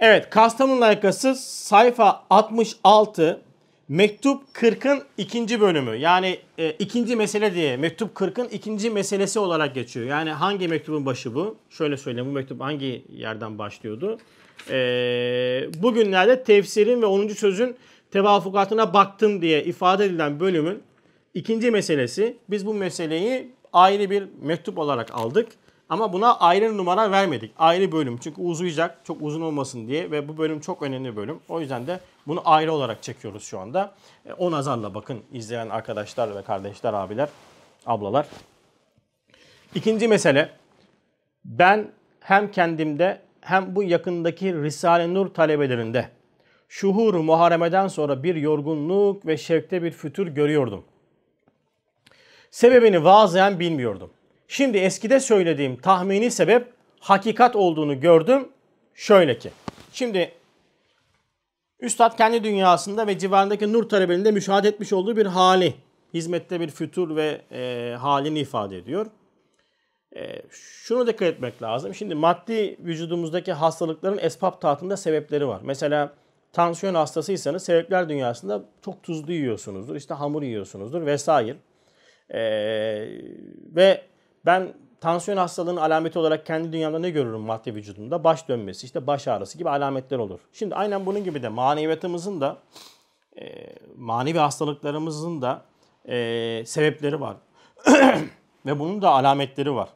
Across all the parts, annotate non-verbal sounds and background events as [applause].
Evet Kastamonu Layıkası sayfa 66 Mektup 40'ın ikinci bölümü yani e, ikinci mesele diye Mektup 40'ın ikinci meselesi olarak geçiyor. Yani hangi mektubun başı bu? Şöyle söyleyeyim bu mektup hangi yerden başlıyordu? E, bugünlerde tefsirin ve 10. sözün tevafukatına baktım diye ifade edilen bölümün ikinci meselesi. Biz bu meseleyi ayrı bir mektup olarak aldık. Ama buna ayrı numara vermedik. Ayrı bölüm. Çünkü uzayacak. Çok uzun olmasın diye ve bu bölüm çok önemli bölüm. O yüzden de bunu ayrı olarak çekiyoruz şu anda. E, o nazarla bakın izleyen arkadaşlar ve kardeşler, abiler, ablalar. İkinci mesele. Ben hem kendimde hem bu yakındaki Risale Nur talebelerinde şuhur muharemeden sonra bir yorgunluk ve şevkte bir fütür görüyordum. Sebebini vazen bilmiyordum. Şimdi eskide söylediğim tahmini sebep hakikat olduğunu gördüm. Şöyle ki. Şimdi Üstad kendi dünyasında ve civarındaki nur talebelinde müşahede etmiş olduğu bir hali, hizmette bir fütur ve e, halini ifade ediyor. E, şunu dikkat etmek lazım. Şimdi maddi vücudumuzdaki hastalıkların esbab tahtında sebepleri var. Mesela tansiyon hastasıysanız sebepler dünyasında çok tuzlu yiyorsunuzdur, işte hamur yiyorsunuzdur vesaire. E, ve ben tansiyon hastalığının alameti olarak kendi dünyamda ne görürüm madde vücudumda? Baş dönmesi, işte baş ağrısı gibi alametler olur. Şimdi aynen bunun gibi de maneviyatımızın da e, manevi hastalıklarımızın da e, sebepleri var. [clears throat] Ve bunun da alametleri var.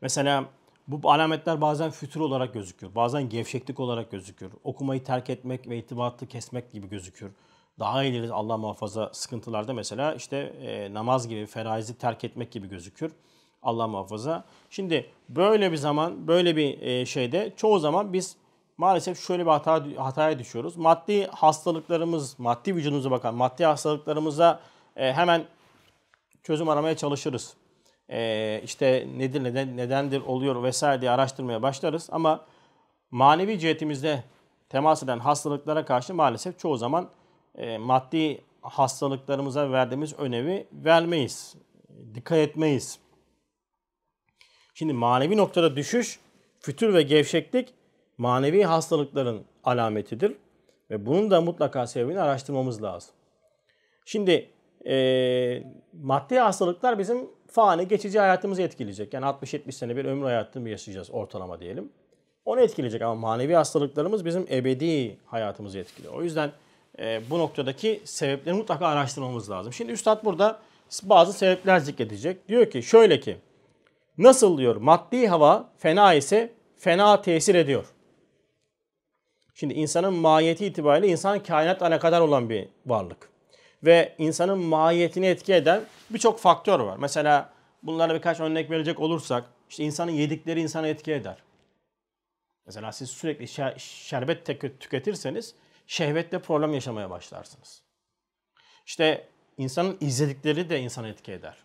Mesela bu alametler bazen fütür olarak gözüküyor. Bazen gevşeklik olarak gözüküyor. Okumayı terk etmek ve irtibatı kesmek gibi gözüküyor daha ileri Allah muhafaza sıkıntılarda mesela işte e, namaz gibi feraizi terk etmek gibi gözükür. Allah muhafaza. Şimdi böyle bir zaman, böyle bir e, şeyde çoğu zaman biz maalesef şöyle bir hata hataya düşüyoruz. Maddi hastalıklarımız, maddi vücudumuza bakan maddi hastalıklarımıza e, hemen çözüm aramaya çalışırız. E, işte nedir, neden, nedendir, oluyor vesaire diye araştırmaya başlarız. Ama manevi cihetimizde temas eden hastalıklara karşı maalesef çoğu zaman e, maddi hastalıklarımıza verdiğimiz önemi vermeyiz. Dikkat etmeyiz. Şimdi manevi noktada düşüş, fütür ve gevşeklik manevi hastalıkların alametidir. Ve bunun da mutlaka sebebini araştırmamız lazım. Şimdi e, maddi hastalıklar bizim fani geçici hayatımızı etkileyecek. Yani 60-70 sene bir ömür hayatını yaşayacağız ortalama diyelim. Onu etkileyecek ama manevi hastalıklarımız bizim ebedi hayatımızı etkiliyor. O yüzden e, bu noktadaki sebepleri mutlaka araştırmamız lazım. Şimdi Üstad burada bazı sebepler zikredecek. Diyor ki şöyle ki nasıl diyor maddi hava fena ise fena tesir ediyor. Şimdi insanın mahiyeti itibariyle insan kainat kadar olan bir varlık. Ve insanın mahiyetini etki eden birçok faktör var. Mesela bunlara birkaç örnek verecek olursak işte insanın yedikleri insanı etki eder. Mesela siz sürekli şerbet tüketirseniz şehvetle problem yaşamaya başlarsınız. İşte insanın izledikleri de insanı etki eder.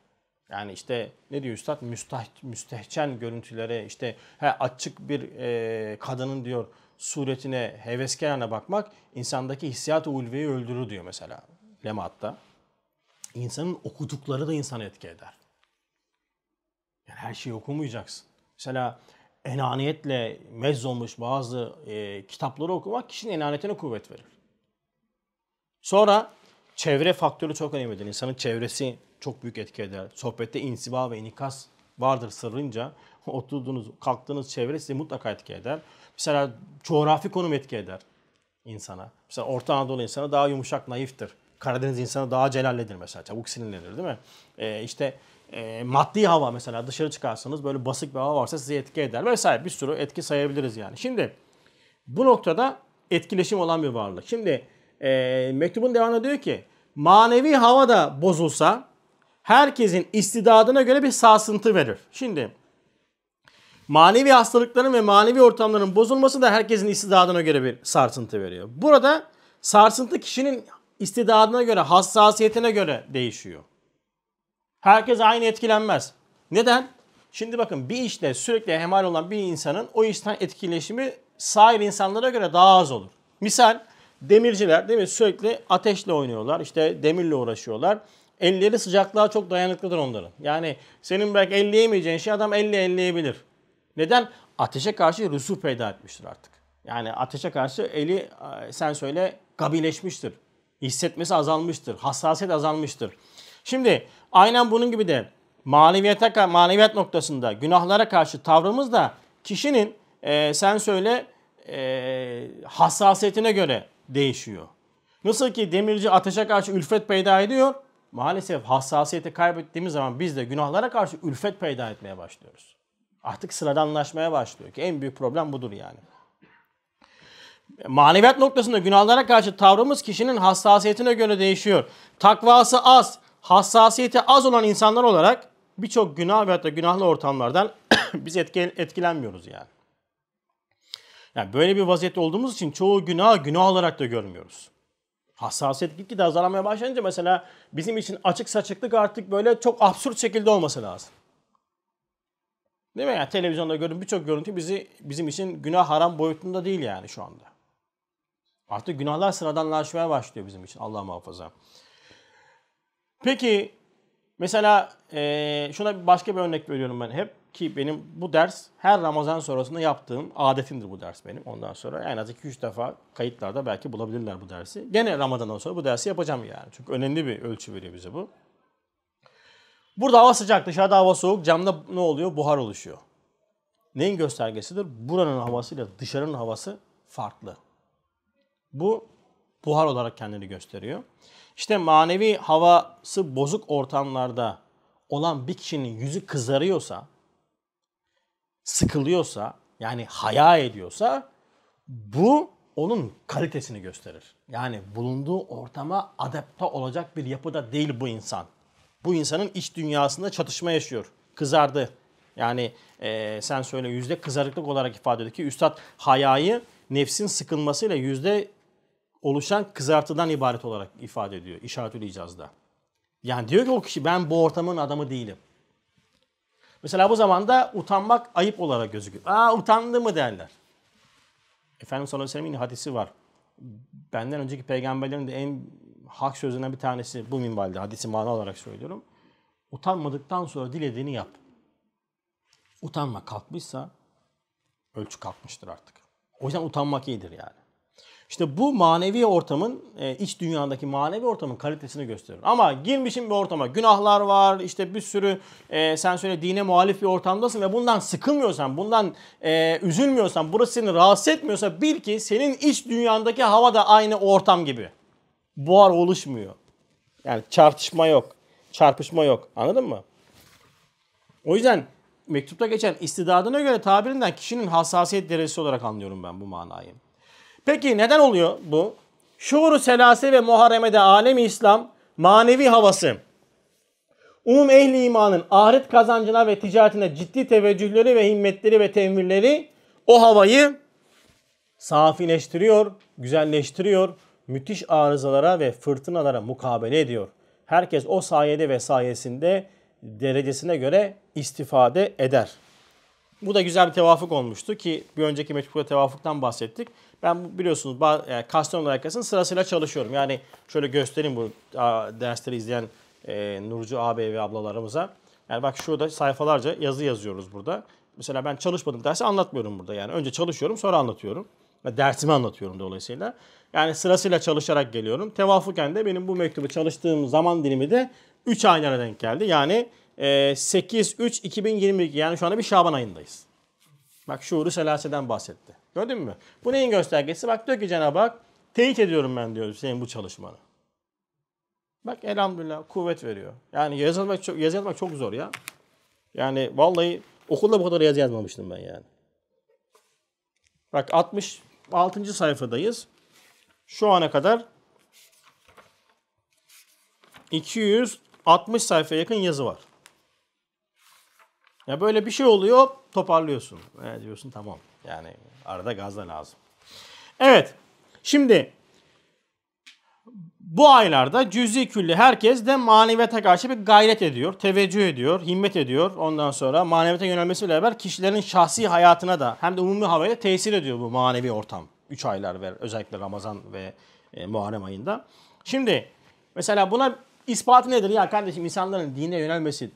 Yani işte ne diyor üstad? Müstah, müstehcen görüntülere işte he, açık bir e, kadının diyor suretine, heveskarına bakmak insandaki hissiyat-ı ulveyi öldürür diyor mesela Lemat'ta. İnsanın okudukları da insanı etki eder. Yani her şeyi okumayacaksın. Mesela enaniyetle mez olmuş bazı e, kitapları okumak kişinin enaniyetine kuvvet verir. Sonra çevre faktörü çok önemlidir. İnsanın çevresi çok büyük etki eder. Sohbette insiba ve inikas vardır sırrınca. [laughs] Oturduğunuz, kalktığınız çevre size mutlaka etki eder. Mesela coğrafi konum etki eder insana. Mesela Orta Anadolu insanı daha yumuşak, naiftir. Karadeniz insanı daha celalledir mesela. Çabuk sinirlenir değil mi? Ee, işte e, maddi hava mesela dışarı çıkarsanız böyle basık bir hava varsa sizi etki eder vesaire bir sürü etki sayabiliriz yani. Şimdi bu noktada etkileşim olan bir varlık. Şimdi e, mektubun devamında diyor ki manevi hava da bozulsa herkesin istidadına göre bir sarsıntı verir. Şimdi manevi hastalıkların ve manevi ortamların bozulması da herkesin istidadına göre bir sarsıntı veriyor. Burada sarsıntı kişinin istidadına göre, hassasiyetine göre değişiyor. Herkes aynı etkilenmez. Neden? Şimdi bakın bir işte sürekli hemal olan bir insanın o işten etkileşimi sahil insanlara göre daha az olur. Misal demirciler değil mi sürekli ateşle oynuyorlar işte demirle uğraşıyorlar. Elleri sıcaklığa çok dayanıklıdır onların. Yani senin belki elleyemeyeceğin şey adam elle elleyebilir. Neden? Ateşe karşı rüsu peyda etmiştir artık. Yani ateşe karşı eli e, sen söyle kabileşmiştir. Hissetmesi azalmıştır. Hassasiyet azalmıştır. Şimdi aynen bunun gibi de maneviyata, maneviyat noktasında günahlara karşı tavrımız da kişinin e, sen söyle e, hassasiyetine göre değişiyor. Nasıl ki demirci ateşe karşı ülfet peyda ediyor, maalesef hassasiyeti kaybettiğimiz zaman biz de günahlara karşı ülfet peyda etmeye başlıyoruz. Artık sıradanlaşmaya başlıyor ki en büyük problem budur yani. Maneviyat noktasında günahlara karşı tavrımız kişinin hassasiyetine göre değişiyor. Takvası az, hassasiyeti az olan insanlar olarak birçok günah ve hatta günahlı ortamlardan [coughs] biz etkilenmiyoruz yani. Yani böyle bir vaziyette olduğumuz için çoğu günah günah olarak da görmüyoruz. Hassasiyet gitgide azalamaya başlayınca mesela bizim için açık saçıklık artık böyle çok absürt şekilde olması lazım. Değil mi? Yani televizyonda gördüğüm birçok görüntü bizi bizim için günah haram boyutunda değil yani şu anda. Artık günahlar sıradanlaşmaya başlıyor bizim için Allah muhafaza. Peki mesela e, şuna başka bir örnek veriyorum ben hep ki benim bu ders her Ramazan sonrasında yaptığım adetimdir bu ders benim. Ondan sonra en az 2-3 defa kayıtlarda belki bulabilirler bu dersi. Gene Ramazan'dan sonra bu dersi yapacağım yani. Çünkü önemli bir ölçü veriyor bize bu. Burada hava sıcak, dışarıda hava soğuk. Camda ne oluyor? Buhar oluşuyor. Neyin göstergesidir? Buranın havasıyla dışarının havası farklı. Bu buhar olarak kendini gösteriyor. İşte manevi havası bozuk ortamlarda olan bir kişinin yüzü kızarıyorsa, sıkılıyorsa, yani haya ediyorsa bu onun kalitesini gösterir. Yani bulunduğu ortama adapte olacak bir yapıda değil bu insan. Bu insanın iç dünyasında çatışma yaşıyor. Kızardı. Yani e, sen söyle yüzde kızarıklık olarak ifade ediyor ki Üstad hayayı nefsin sıkılmasıyla yüzde oluşan kızartıdan ibaret olarak ifade ediyor işaretül icazda. Yani diyor ki o kişi ben bu ortamın adamı değilim. Mesela bu zamanda utanmak ayıp olarak gözüküyor. Aa utandı mı derler. Efendimiz sallallahu aleyhi ve sellem'in hadisi var. Benden önceki peygamberlerin de en hak sözüne bir tanesi bu minvalde hadisi mana olarak söylüyorum. Utanmadıktan sonra dilediğini yap. Utanma kalkmışsa ölçü kalkmıştır artık. O yüzden utanmak iyidir yani. İşte bu manevi ortamın, e, iç dünyadaki manevi ortamın kalitesini gösterir. Ama girmişim bir ortama günahlar var, işte bir sürü e, sen söyle dine muhalif bir ortamdasın ve bundan sıkılmıyorsan, bundan e, üzülmüyorsan, burası seni rahatsız etmiyorsa bil ki senin iç dünyandaki hava da aynı ortam gibi. Buhar oluşmuyor. Yani çarpışma yok. Çarpışma yok. Anladın mı? O yüzden mektupta geçen istidadına göre tabirinden kişinin hassasiyet derecesi olarak anlıyorum ben bu manayı. Peki neden oluyor bu? Şuuru selase ve muharemede alemi İslam manevi havası. Umum ehli imanın ahiret kazancına ve ticaretine ciddi teveccühleri ve himmetleri ve temirleri o havayı safileştiriyor, güzelleştiriyor, müthiş arızalara ve fırtınalara mukabele ediyor. Herkes o sayede ve sayesinde derecesine göre istifade eder. Bu da güzel bir tevafuk olmuştu ki bir önceki meçhule tevafuktan bahsettik. Ben biliyorsunuz e, Kastamonu Alakası'nın sırasıyla çalışıyorum. Yani şöyle göstereyim bu dersleri izleyen e, Nurcu Abi ve ablalarımıza. Yani bak şurada sayfalarca yazı yazıyoruz burada. Mesela ben çalışmadım dersi anlatmıyorum burada. Yani önce çalışıyorum sonra anlatıyorum. Yani dersimi anlatıyorum dolayısıyla. Yani sırasıyla çalışarak geliyorum. Tevafuken de benim bu mektubu çalıştığım zaman dilimi de 3 aylara denk geldi. Yani 8-3-2022 ee, yani şu anda bir Şaban ayındayız. Bak şuuru selaseden bahsetti. Gördün mü? Bu neyin göstergesi? Bak diyor ki Cenab-ı Hak teyit ediyorum ben diyor senin bu çalışmanı. Bak elhamdülillah kuvvet veriyor. Yani yazı yazmak çok, yazı yazmak çok zor ya. Yani vallahi okulda bu kadar yazı yazmamıştım ben yani. Bak 66. sayfadayız. Şu ana kadar 260 sayfaya yakın yazı var. Ya böyle bir şey oluyor toparlıyorsun. E, diyorsun tamam yani arada gaz da lazım. Evet şimdi bu aylarda cüzi külli herkes de maneviyata karşı bir gayret ediyor, teveccüh ediyor, himmet ediyor. Ondan sonra maneviyata yönelmesiyle beraber kişilerin şahsi hayatına da hem de umumi havaya tesir ediyor bu manevi ortam. 3 aylar ve özellikle Ramazan ve e, Muharrem ayında. Şimdi mesela buna ispatı nedir? Ya kardeşim insanların dine yönelmesi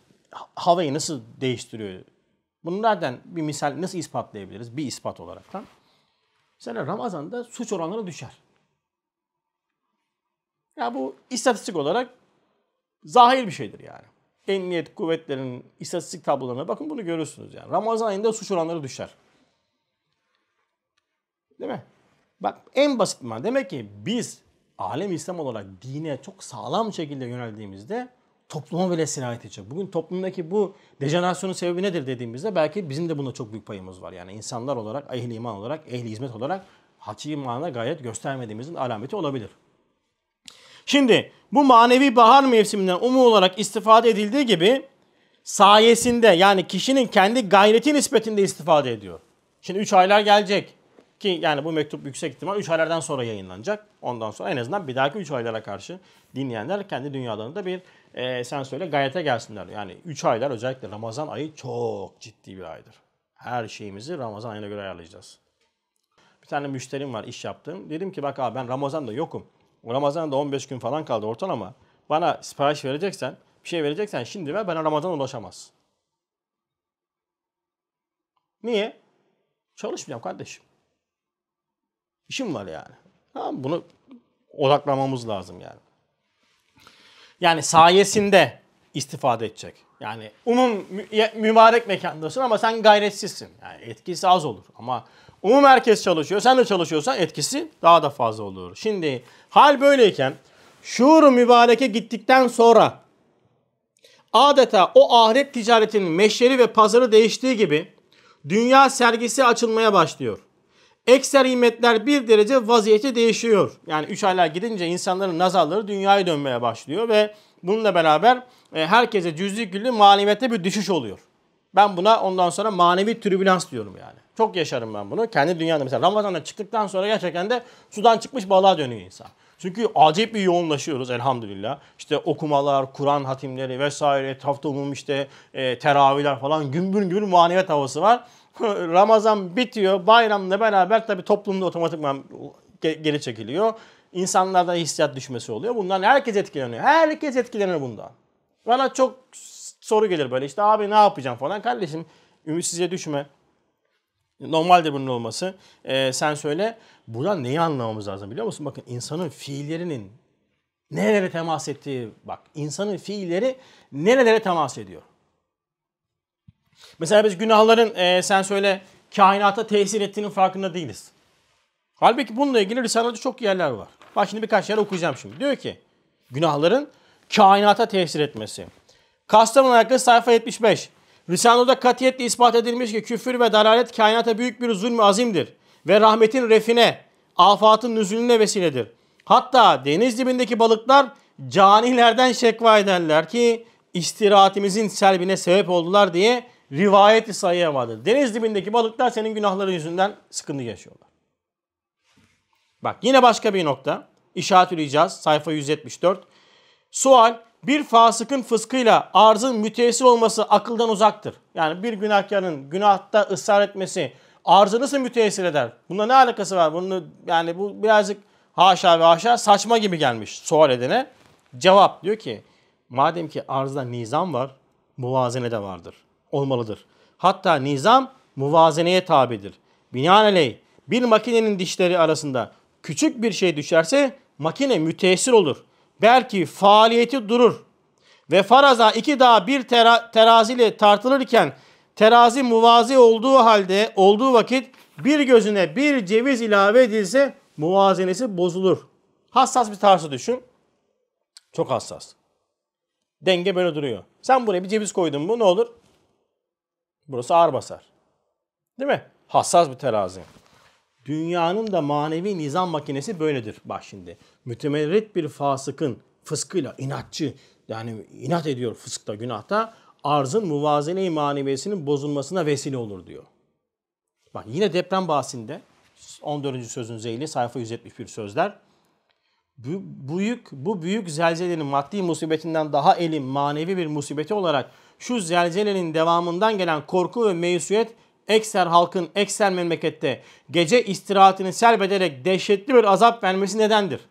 havayı nasıl değiştiriyor? Bunu nereden bir misal nasıl ispatlayabiliriz? Bir ispat olaraktan. Mesela Ramazan'da suç oranları düşer. Ya bu istatistik olarak zahir bir şeydir yani. Emniyet kuvvetlerinin istatistik tablolarına bakın bunu görürsünüz yani. Ramazan ayında suç oranları düşer. Değil mi? Bak en basit man. Demek ki biz alem İslam olarak dine çok sağlam şekilde yöneldiğimizde topluma bile sirayet edecek. Bugün toplumdaki bu dejenerasyonun sebebi nedir dediğimizde belki bizim de bunda çok büyük payımız var. Yani insanlar olarak, ehli iman olarak, ehli hizmet olarak hakiki manada gayet göstermediğimizin alameti olabilir. Şimdi bu manevi bahar mevsiminden umu olarak istifade edildiği gibi sayesinde yani kişinin kendi gayreti nispetinde istifade ediyor. Şimdi 3 aylar gelecek ki yani bu mektup yüksek ihtimal 3 aylardan sonra yayınlanacak. Ondan sonra en azından bir dahaki 3 aylara karşı dinleyenler kendi dünyalarında bir e, sen söyle gayet'e gelsinler. Yani 3 aylar özellikle Ramazan ayı çok ciddi bir aydır. Her şeyimizi Ramazan ayına göre ayarlayacağız. Bir tane müşterim var iş yaptığım. Dedim ki bak abi ben Ramazan'da yokum. Ramazan'da 15 gün falan kaldı ortalama. Bana sipariş vereceksen, bir şey vereceksen şimdi ver bana Ramazan ulaşamaz. Niye? Çalışmayacağım kardeşim. İşim var yani. Ha, bunu odaklamamız lazım yani. Yani sayesinde istifade edecek. Yani umum mübarek mekandasın ama sen gayretsizsin. Yani etkisi az olur ama umum herkes çalışıyor. Sen de çalışıyorsan etkisi daha da fazla olur. Şimdi hal böyleyken şuuru mübareke gittikten sonra adeta o ahiret ticaretinin meşyeri ve pazarı değiştiği gibi dünya sergisi açılmaya başlıyor. Ekser nimetler bir derece vaziyeti değişiyor. Yani 3 aylar gidince insanların nazarları dünyaya dönmeye başlıyor ve bununla beraber e, herkese cüzlük güllü maneviyette bir düşüş oluyor. Ben buna ondan sonra manevi tribülans diyorum yani. Çok yaşarım ben bunu. Kendi dünyamda mesela Ramazan'da çıktıktan sonra gerçekten de sudan çıkmış balığa dönüyor insan. Çünkü acayip bir yoğunlaşıyoruz elhamdülillah. İşte okumalar, Kur'an hatimleri vesaire, etrafta umum işte e, teravihler falan gümbür gümbür manevi havası var. [laughs] Ramazan bitiyor. Bayramla beraber tabii toplumda otomatikman geri çekiliyor. İnsanlarda hissiyat düşmesi oluyor. Bundan herkes etkileniyor. Herkes etkileniyor bundan. Bana çok soru gelir böyle işte abi ne yapacağım falan. Kardeşim ümitsizliğe düşme. Normaldir bunun olması. Ee, sen söyle. Buradan neyi anlamamız lazım biliyor musun? Bakın insanın fiillerinin nerelere temas ettiği bak insanın fiilleri nerelere temas ediyor. Mesela biz günahların e, sen söyle kainata tesir ettiğinin farkında değiliz. Halbuki bununla ilgili Risale'de çok yerler var. Bak şimdi birkaç yer okuyacağım şimdi. Diyor ki günahların kainata tesir etmesi. Kastamonu hakkında sayfa 75. Risale'de katiyetle ispat edilmiş ki küfür ve dalalet kainata büyük bir zulmü azimdir. Ve rahmetin refine, afatın nüzulüne vesiledir. Hatta deniz dibindeki balıklar canilerden şekva ederler ki istirahatimizin selbine sebep oldular diye Rivayeti i sayıya vardır. Deniz dibindeki balıklar senin günahların yüzünden sıkıntı yaşıyorlar. Bak yine başka bir nokta. İşaret üleyeceğiz. Sayfa 174. Sual bir fasıkın fıskıyla arzın müteessir olması akıldan uzaktır. Yani bir günahkarın günahta ısrar etmesi arzı nasıl müteessir eder? Bunda ne alakası var? Bunu yani bu birazcık haşa ve haşa saçma gibi gelmiş sual edene. Cevap diyor ki madem ki arzda nizam var muvazene de vardır olmalıdır. Hatta nizam muvazeneye tabidir. Binaenaleyh bir makinenin dişleri arasında küçük bir şey düşerse makine müteessir olur. Belki faaliyeti durur. Ve faraza iki daha bir tera, teraziyle tartılırken terazi muvazi olduğu halde olduğu vakit bir gözüne bir ceviz ilave edilse muvazenesi bozulur. Hassas bir tartı düşün. Çok hassas. Denge böyle duruyor. Sen buraya bir ceviz koydun mu ne olur? Burası ağır basar. Değil mi? Hassas bir terazi. Dünyanın da manevi nizam makinesi böyledir bak şimdi. Mütemerrit bir fasıkın fıskıyla inatçı yani inat ediyor fıskta günahta arzın muvazene-i maneviyesinin bozulmasına vesile olur diyor. Bak yine deprem bahsinde 14. sözün zeyli sayfa 171 sözler. Bu büyük bu büyük zelzelenin maddi musibetinden daha elin manevi bir musibeti olarak şu zelzelenin devamından gelen korku ve meyusiyet ekser halkın ekser memlekette gece istirahatini selbederek dehşetli bir azap vermesi nedendir?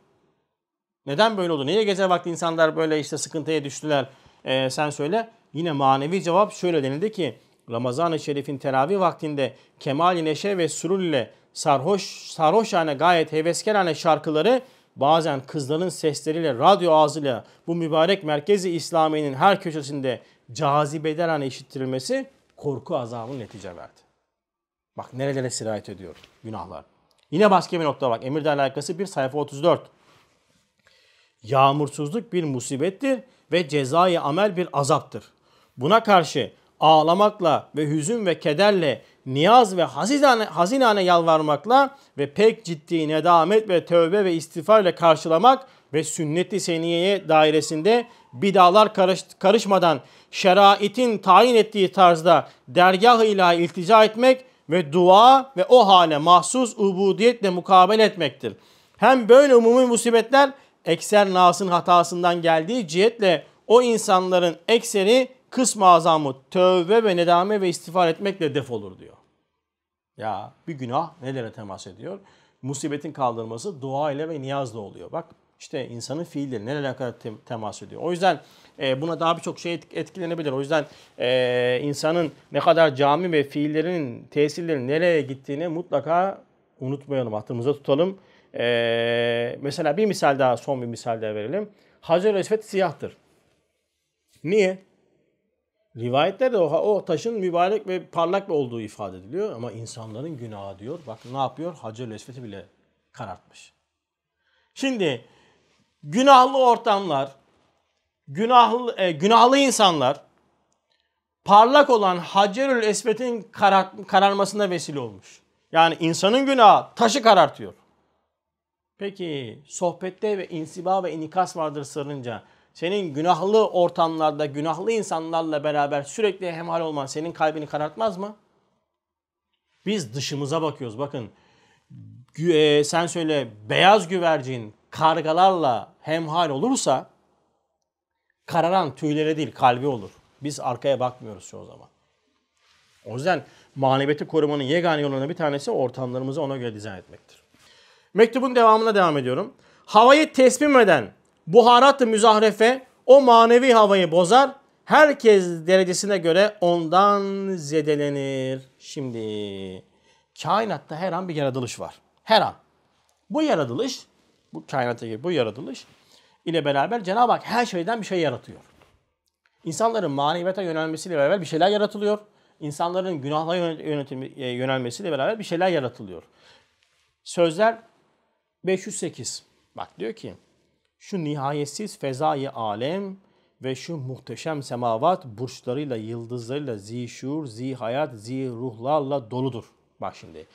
Neden böyle oldu? Niye gece vakti insanlar böyle işte sıkıntıya düştüler? Ee, sen söyle. Yine manevi cevap şöyle denildi ki Ramazan-ı Şerif'in teravih vaktinde kemali neşe ve sürur ile sarhoş, sarhoş sarhoşane gayet heveskerane şarkıları bazen kızların sesleriyle radyo ağzıyla bu mübarek merkezi İslami'nin her köşesinde cazibeden an hani eşittirilmesi korku azabının netice verdi. Bak nerelere sirayet ediyor günahlar. Yine başka bir nokta bak. Emirden alakası bir sayfa 34. Yağmursuzluk bir musibettir ve cezai amel bir azaptır. Buna karşı ağlamakla ve hüzün ve kederle, niyaz ve hazinane, hazinane yalvarmakla ve pek ciddi nedamet ve tövbe ve istiğfarla karşılamak ve sünnet-i seniyeye dairesinde bidalar karış, karışmadan şeraitin tayin ettiği tarzda dergah ile iltica etmek ve dua ve o hale mahsus ubudiyetle mukabele etmektir. Hem böyle umumi musibetler ekser nasın hatasından geldiği cihetle o insanların ekseri kısmı azamı tövbe ve nedame ve istiğfar etmekle def olur diyor. Ya bir günah nelere temas ediyor? Musibetin kaldırması dua ile ve niyazla oluyor. Bak işte insanın fiilleri neler alakalı tem- temas ediyor. O yüzden e, buna daha birçok şey etkilenebilir. O yüzden e, insanın ne kadar cami ve fiillerinin tesirlerinin nereye gittiğini mutlaka unutmayalım, aklımıza tutalım. E, mesela bir misal daha, son bir misal daha verelim. Hacer-i Esved siyahtır. Niye? Rivayetlerde o, o taşın mübarek ve parlak olduğu ifade ediliyor ama insanların günahı diyor. Bak ne yapıyor? Hacer-i Esved'i bile karartmış. Şimdi günahlı ortamlar, günahlı, e, günahlı insanlar parlak olan Hacerül Esvet'in karar, kararmasına vesile olmuş. Yani insanın günahı taşı karartıyor. Peki sohbette ve insiba ve inikas vardır sarınca senin günahlı ortamlarda günahlı insanlarla beraber sürekli hemhal olman senin kalbini karartmaz mı? Biz dışımıza bakıyoruz. Bakın e, sen söyle beyaz güvercin kargalarla hemhal olursa kararan tüylere değil kalbi olur. Biz arkaya bakmıyoruz çoğu zaman. O yüzden maneviyeti korumanın yegane yollarından bir tanesi ortamlarımızı ona göre dizayn etmektir. Mektubun devamına devam ediyorum. Havayı teslim eden buharat-ı müzahrefe o manevi havayı bozar. Herkes derecesine göre ondan zedelenir. Şimdi kainatta her an bir yaratılış var. Her an. Bu yaratılış bu kainata gibi bu yaratılış ile beraber Cenab-ı Hak her şeyden bir şey yaratıyor. İnsanların maneviyata yönelmesiyle beraber bir şeyler yaratılıyor. İnsanların günahla e, yönelmesiyle beraber bir şeyler yaratılıyor. Sözler 508. Bak diyor ki şu nihayetsiz fezayı alem ve şu muhteşem semavat burçlarıyla, yıldızlarıyla, zişur, zihayat, ziruhlarla doludur. Bak şimdi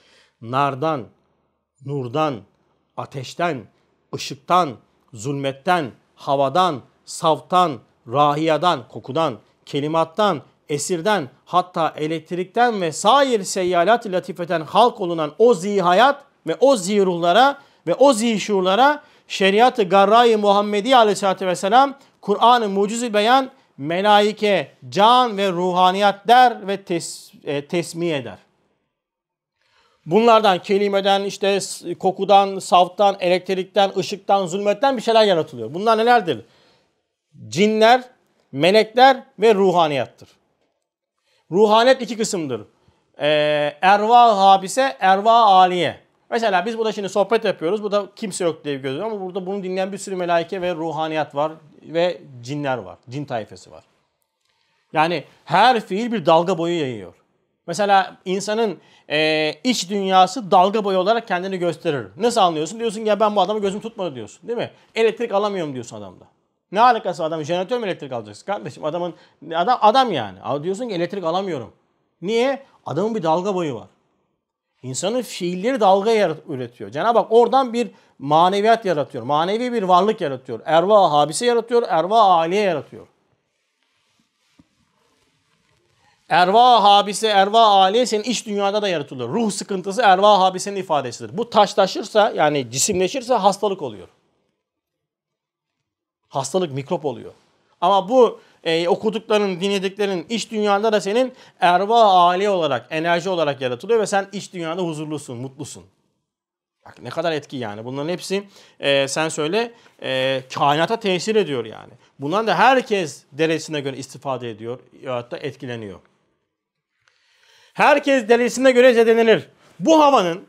nardan, nurdan, ateşten, ışıktan, zulmetten, havadan, savtan, rahiyadan, kokudan, kelimattan, esirden, hatta elektrikten ve sair seyyalat latifeten halk olunan o zihayat ve o ziruhlara ve o zihşurlara şeriatı ı garra Muhammedi aleyhissalatü vesselam Kur'an'ı ı beyan melaike, can ve ruhaniyat der ve tes, e, tesmiye eder. Bunlardan, kelimeden, işte kokudan, saftan, elektrikten, ışıktan, zulmetten bir şeyler yaratılıyor. Bunlar nelerdir? Cinler, melekler ve ruhaniyattır. Ruhaniyet iki kısımdır. Ee, erva habise, erva aliye. Mesela biz burada şimdi sohbet yapıyoruz. Burada kimse yok diye gözüküyor ama burada bunu dinleyen bir sürü melaike ve ruhaniyat var ve cinler var. Cin tayfesi var. Yani her fiil bir dalga boyu yayıyor. Mesela insanın e, iç dünyası dalga boyu olarak kendini gösterir. Nasıl anlıyorsun? Diyorsun ya ben bu adamı gözüm tutmadı diyorsun değil mi? Elektrik alamıyorum diyorsun adamda. Ne alakası adam? Jeneratör mü elektrik alacaksın kardeşim? Adamın adam, adam yani. Diyorsun ki elektrik alamıyorum. Niye? Adamın bir dalga boyu var. İnsanın fiilleri dalga yarat- üretiyor. Cenab-ı Hak oradan bir maneviyat yaratıyor. Manevi bir varlık yaratıyor. Erva habise yaratıyor. Erva aileye yaratıyor. Erva habise, erva aliye senin iç dünyada da yaratılıyor. Ruh sıkıntısı erva habisenin ifadesidir. Bu taşlaşırsa yani cisimleşirse hastalık oluyor. Hastalık mikrop oluyor. Ama bu e, okudukların, dinlediklerin iç dünyada da senin erva aliye olarak, enerji olarak yaratılıyor ve sen iç dünyada huzurlusun, mutlusun. Bak ne kadar etki yani. Bunların hepsi e, sen söyle e, kainata tesir ediyor yani. Bundan da herkes derecesine göre istifade ediyor ya da etkileniyor. Herkes derecesine göre zedelenir. Bu havanın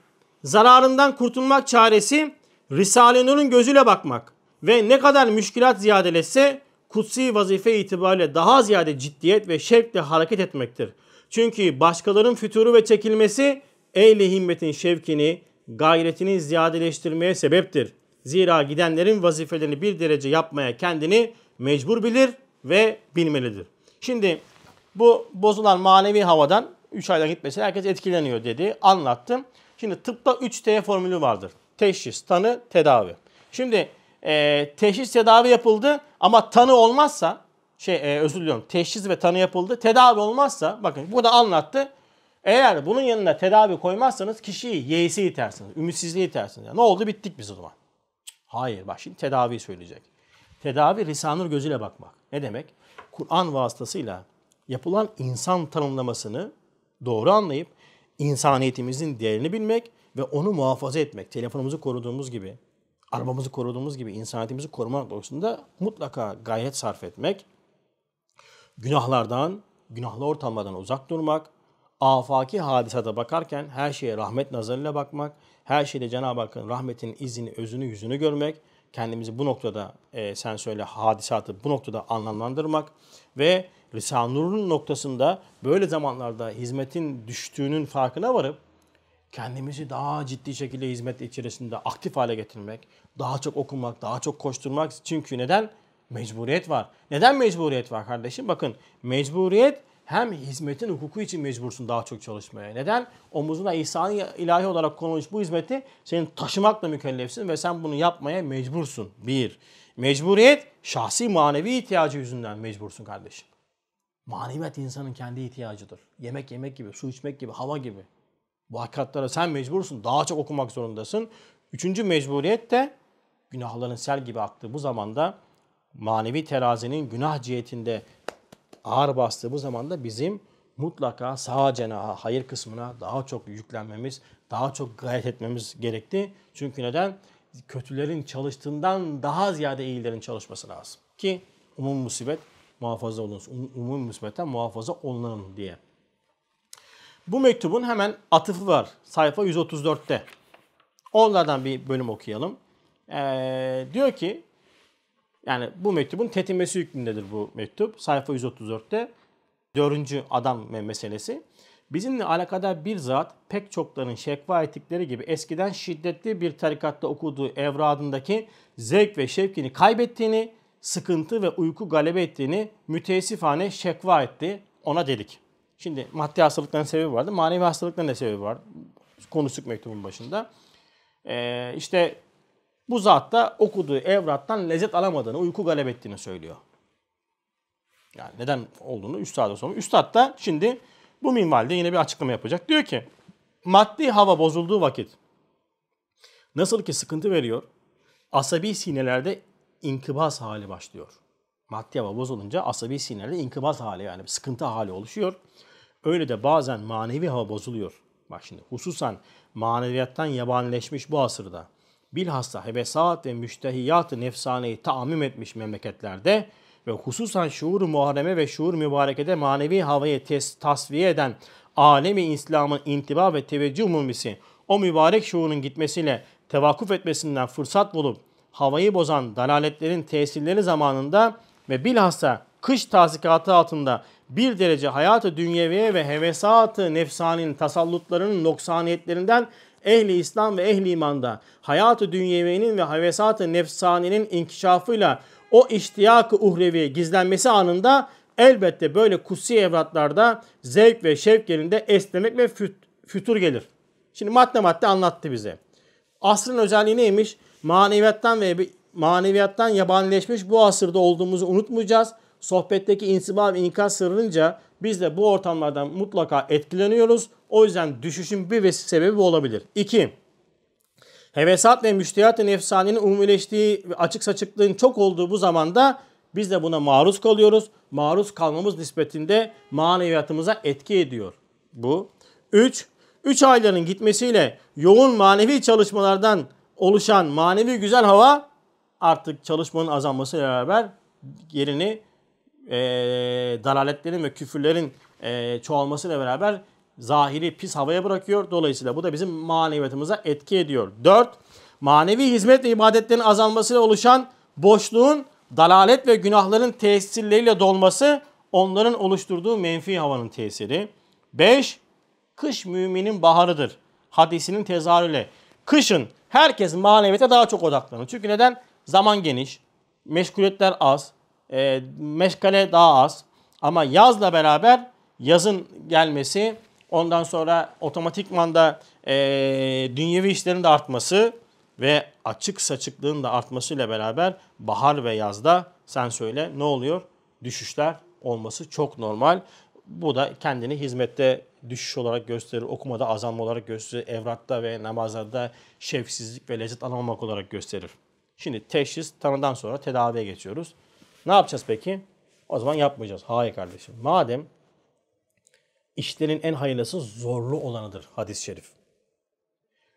zararından kurtulmak çaresi Risale-i Nur'un gözüyle bakmak ve ne kadar müşkilat ziyadeleşse kutsi vazife itibariyle daha ziyade ciddiyet ve şevkle hareket etmektir. Çünkü başkalarının fütürü ve çekilmesi ehli himmetin şevkini, gayretini ziyadeleştirmeye sebeptir. Zira gidenlerin vazifelerini bir derece yapmaya kendini mecbur bilir ve bilmelidir. Şimdi bu bozulan manevi havadan 3 aydan gitmesin herkes etkileniyor dedi. Anlattım. Şimdi tıpta 3T formülü vardır. Teşhis, tanı, tedavi. Şimdi e, teşhis tedavi yapıldı ama tanı olmazsa şey e, özür diliyorum teşhis ve tanı yapıldı. Tedavi olmazsa bakın burada anlattı. Eğer bunun yanına tedavi koymazsanız kişiyi yeğsi itersiniz. Ümitsizliği itersiniz. Yani ne oldu bittik biz o zaman. Hayır bak şimdi tedavi söyleyecek. Tedavi Risanur gözüyle bakmak. Ne demek? Kur'an vasıtasıyla yapılan insan tanımlamasını doğru anlayıp insaniyetimizin değerini bilmek ve onu muhafaza etmek. Telefonumuzu koruduğumuz gibi, arabamızı koruduğumuz gibi insaniyetimizi korumak doğrusunda mutlaka gayet sarf etmek. Günahlardan, günahlı ortamlardan uzak durmak, afaki hadisata bakarken her şeye rahmet nazarıyla bakmak, her şeyde Cenab-ı Hakk'ın rahmetinin izini, özünü, yüzünü görmek, kendimizi bu noktada e, sen söyle hadisatı bu noktada anlamlandırmak ve risale Nur'un noktasında böyle zamanlarda hizmetin düştüğünün farkına varıp kendimizi daha ciddi şekilde hizmet içerisinde aktif hale getirmek, daha çok okumak, daha çok koşturmak. Çünkü neden? Mecburiyet var. Neden mecburiyet var kardeşim? Bakın mecburiyet hem hizmetin hukuku için mecbursun daha çok çalışmaya. Neden? Omuzuna ihsan ilahi olarak konulmuş bu hizmeti senin taşımakla mükellefsin ve sen bunu yapmaya mecbursun. Bir. Mecburiyet şahsi manevi ihtiyacı yüzünden mecbursun kardeşim. Maneviyat insanın kendi ihtiyacıdır. Yemek yemek gibi, su içmek gibi, hava gibi. Bu hakikatlara sen mecbursun. Daha çok okumak zorundasın. Üçüncü mecburiyet de günahların sel gibi aktığı bu zamanda manevi terazinin günah cihetinde ağır bastığı bu zamanda bizim mutlaka sağ cenaha, hayır kısmına daha çok yüklenmemiz, daha çok gayret etmemiz gerekti. Çünkü neden? Kötülerin çalıştığından daha ziyade iyilerin çalışması lazım. Ki umum musibet muhafaza olunuz. Um, umum müsbetten muhafaza olunun diye. Bu mektubun hemen atıfı var. Sayfa 134'te. Onlardan bir bölüm okuyalım. Ee, diyor ki yani bu mektubun tetinmesi hükmündedir bu mektup. Sayfa 134'te dördüncü adam meselesi. Bizimle alakadar bir zat pek çokların şekva ettikleri gibi eskiden şiddetli bir tarikatta okuduğu evradındaki zevk ve şevkini kaybettiğini sıkıntı ve uyku galebe ettiğini müteessifane şekva etti. Ona dedik. Şimdi maddi hastalıkların sebebi vardı. Manevi hastalıkların da sebebi var. Konuştuk mektubun başında. Ee, işte bu zat da okuduğu evrattan lezzet alamadığını, uyku galep ettiğini söylüyor. Yani neden olduğunu üstada sonra. Üstad da şimdi bu minvalde yine bir açıklama yapacak. Diyor ki maddi hava bozulduğu vakit nasıl ki sıkıntı veriyor, asabi sinelerde inkıbaz hali başlıyor. Maddi hava bozulunca asabi sinirlerde inkıbaz hali yani bir sıkıntı hali oluşuyor. Öyle de bazen manevi hava bozuluyor. Bak şimdi hususan maneviyattan yabanileşmiş bu asırda bilhassa hevesat ve müştehiyat-ı nefsaneyi taamim etmiş memleketlerde ve hususan şuur-u muharreme ve şuur mübarekede manevi havayı tes- tasfiye eden alemi İslam'ın intiba ve teveccüh umumisi o mübarek şuurun gitmesiyle tevakuf etmesinden fırsat bulup havayı bozan dalaletlerin tesirleri zamanında ve bilhassa kış tazikatı altında bir derece hayatı dünyeviye ve hevesatı nefsanin tasallutlarının noksaniyetlerinden ehli İslam ve ehli imanda hayatı dünyeviyenin ve hevesatı nefsaninin inkişafıyla o iştiyak-ı uhrevi gizlenmesi anında elbette böyle kutsi evratlarda zevk ve şevk yerinde esnemek ve füt, fütur gelir. Şimdi madde madde anlattı bize. Asrın özelliği neymiş? Maneviyattan ve maneviyattan yabanileşmiş bu asırda olduğumuzu unutmayacağız. Sohbetteki insiba ve inkaz sırrınca biz de bu ortamlardan mutlaka etkileniyoruz. O yüzden düşüşün bir sebebi bu olabilir. 2. Hevesat ve müştehiyat-ı nefsaninin umumileştiği ve açık saçıklığın çok olduğu bu zamanda biz de buna maruz kalıyoruz. Maruz kalmamız nispetinde maneviyatımıza etki ediyor bu. 3. 3 ayların gitmesiyle yoğun manevi çalışmalardan oluşan manevi güzel hava artık çalışmanın azalmasıyla beraber yerini e, dalaletlerin ve küfürlerin e, çoğalmasıyla beraber zahiri pis havaya bırakıyor. Dolayısıyla bu da bizim maneviyatımıza etki ediyor. 4. Manevi hizmet ve ibadetlerin azalmasıyla oluşan boşluğun dalalet ve günahların tesirleriyle dolması onların oluşturduğu menfi havanın tesiri. 5. Kış müminin baharıdır. Hadisinin tezahürüyle. Kışın Herkes maneviyete daha çok odaklanır. Çünkü neden? Zaman geniş, meşguliyetler az, e, meşgale daha az. Ama yazla beraber yazın gelmesi, ondan sonra otomatikman da e, dünyevi işlerin de artması ve açık saçıklığın da artmasıyla beraber bahar ve yazda sen söyle ne oluyor? Düşüşler olması çok normal. Bu da kendini hizmette düşüş olarak gösterir, okumada azalma olarak gösterir, evratta ve namazlarda şefsizlik ve lezzet alamamak olarak gösterir. Şimdi teşhis tanıdan sonra tedaviye geçiyoruz. Ne yapacağız peki? O zaman yapmayacağız. Hayır kardeşim. Madem işlerin en hayırlısı zorlu olanıdır hadis-i şerif.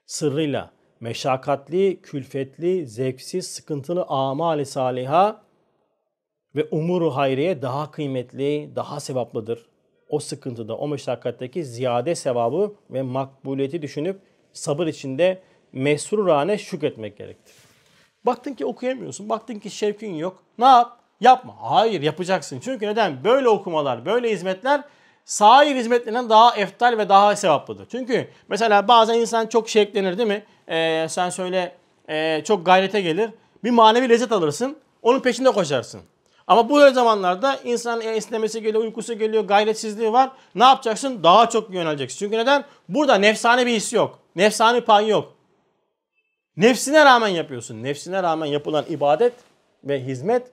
Sırrıyla, meşakkatli, külfetli, zevksiz, sıkıntılı amali saliha ve umuru hayriye daha kıymetli, daha sevaplıdır o sıkıntıda, o meşakkattaki ziyade sevabı ve makbuliyeti düşünüp sabır içinde mesrurane şükretmek gerektir. Baktın ki okuyamıyorsun, baktın ki şevkin yok. Ne yap? Yapma. Hayır yapacaksın. Çünkü neden? Böyle okumalar, böyle hizmetler sair hizmetlerinden daha eftal ve daha sevaplıdır. Çünkü mesela bazen insan çok şevklenir değil mi? Ee, sen söyle e, çok gayrete gelir. Bir manevi lezzet alırsın. Onun peşinde koşarsın. Ama bu öyle zamanlarda insan esnemesi geliyor, uykusu geliyor, gayretsizliği var. Ne yapacaksın? Daha çok yöneleceksin. Çünkü neden? Burada nefsane bir his yok. Nefsani pay yok. Nefsine rağmen yapıyorsun. Nefsine rağmen yapılan ibadet ve hizmet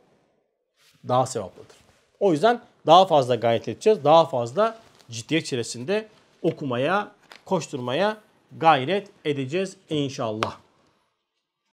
daha sevaplıdır. O yüzden daha fazla gayret edeceğiz. Daha fazla ciddiyet içerisinde okumaya, koşturmaya gayret edeceğiz inşallah.